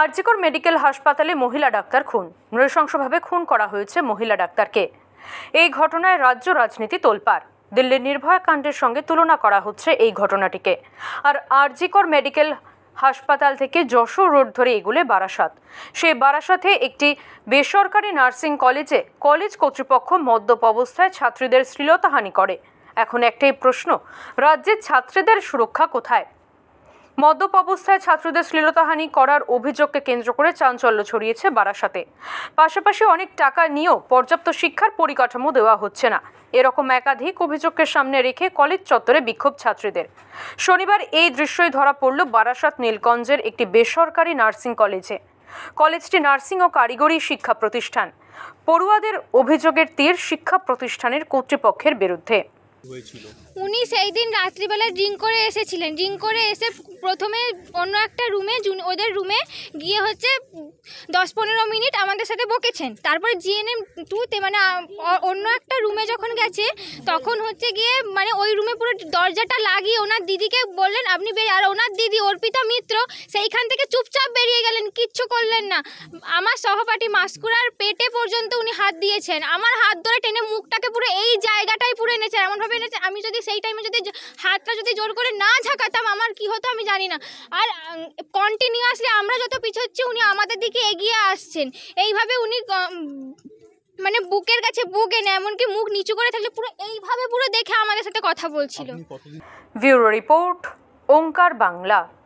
RG Kar medical হাসপাতালে মহিলা doctor খুন নৃশংসভাবে খুন করা হয়েছে মহিলা ডাক্তারকে এই ঘটনায় রাজ্য রাজনীতি তোলপাড় দিল্লির নির্ভয়া কাণ্ডের সঙ্গে তুলনা করা হচ্ছে এই ঘটনাটিকে আর আরজিকর মেডিকেল হাসপাতাল থেকে যশোর রোড ধরে এগুলে বারাসাত সেই বারাসাতে একটি বেসরকারি নার্সিং কলেজে কলেজ কর্তৃপক্ষ মদ্যপ অবস্থায় ছাত্রীদের শ্লীলতাহানি করে এখন একটাই প্রশ্ন রাজ্যের ছাত্রীদের সুরক্ষা কোথায় মদ্যপ অবস্থায় ছাত্রদের শ্লীলতাহানি করার অভিযোগকে কেন্দ্র করে চাঞ্চল্য ছড়িয়েছে বারাসাতে পাশাপাশি অনেক টাকা নিয়েও পর্যাপ্ত শিক্ষার পরিকাঠামো দেওয়া হচ্ছে না এরকম একাধিক অভিযোগকে সামনে রেখে কলেজ চত্বরে বিক্ষোভ ছাত্রীদের শনিবার এই দৃশ্যই ধরা পড়ল বারাসাত নীলগঞ্জের একটি বেসরকারি নার্সিং কলেজে কলেজটি নার্সিং ও কারিগরি শিক্ষা প্রতিষ্ঠান পড়ুয়াদের অভিযোগের তীর শিক্ষা প্রতিষ্ঠানের কর্তৃপক্ষের বিরুদ্ধে উনি সেই দিন রাত্রিবেলা ড্রিঙ্ক করে এসেছিলেন ড্রিঙ্ক করে এসে প্রথমে অন্য একটা রুমে ওদের রুমে গিয়ে হচ্ছে দশ পনেরো মিনিট আমাদের সাথে বকেছেন তারপরে জিএনএম টুতে মানে অন্য একটা রুমে যখন গেছে তখন হচ্ছে গিয়ে মানে ওই রুমে পুরো দরজাটা লাগিয়ে ওনার দিদিকে বললেন আপনি বেরিয়ে আর ওনার দিদি অর্পিতা মিত্র সেইখান থেকে চুপচাপ বেরিয়ে গেলেন কিচ্ছু করলেন না আমার সহপাঠী মাস্কুরার পেটে পর্যন্ত উনি হাত দিয়েছেন আমার হাত ধরে টেনে মুখটাকে পুরো এই যায় এমনভাবে এনেছে আমি যদি সেই টাইমে যদি হাতটা যদি জোর করে না ঝাঁকাতাম আমার কি হতো আমি জানি না আর কন্টিনিউয়াসলি আমরা যত পিছোচ্ছি উনি আমাদের দিকে এগিয়ে আসছেন এইভাবে উনি মানে বুকের কাছে বুক এনে এমনকি মুখ নিচু করে থাকলে পুরো এইভাবে পুরো দেখে আমাদের সাথে কথা বলছিল ব্যুরো রিপোর্ট ওঙ্কার বাংলা